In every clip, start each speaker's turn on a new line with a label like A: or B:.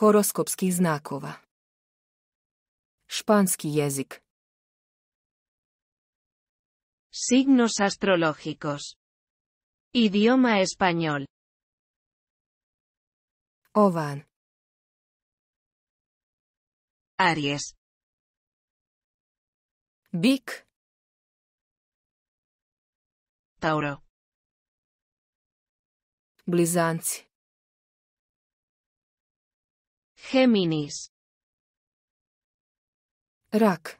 A: horoskopskih znakova. español. Signos astrológicos. Idioma español. Ovan. Aries. Bic. Tauro. Blizanci. Géminis. Rak.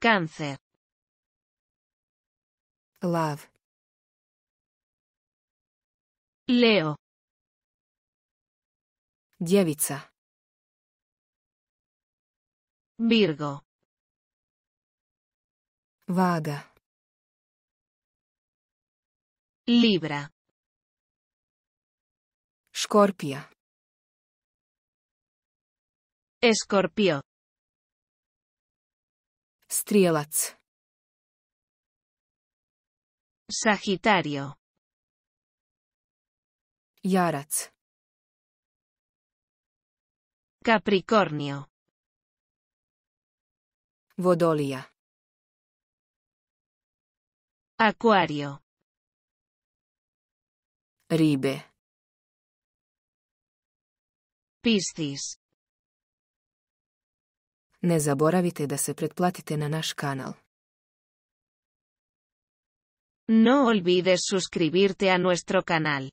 A: Cáncer. Love. Leo. Dievica. Virgo. Vaga. Libra. Escorpia. Escorpio. sagittario Sagitario. Yarac, Capricornio. Vodolia, Acuario. Ribe. Piscis. Ne zaboravite da se pretplatite na naš kanal. No olvides suscribirte a nuestro canal.